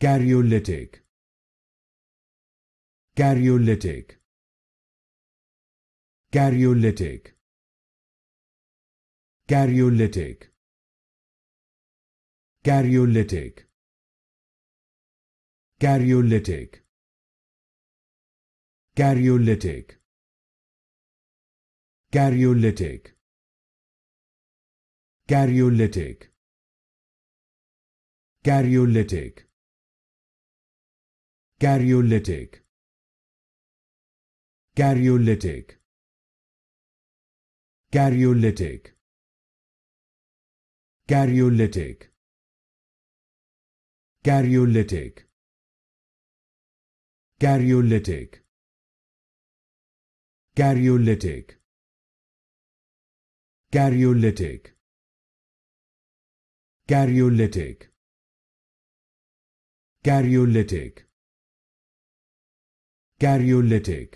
Karyolytic Karyolytic Karyolytic Karyolytic Karyolytic Karyolytic Karyolytic Karyolytic Karyolytic Karyolytic Karyolytic Karyolytic Karyolytic Karyolytic Karyolytic Karyolytic Karyolytic Karyolytic Karyolytic Karyolytic Karyolytic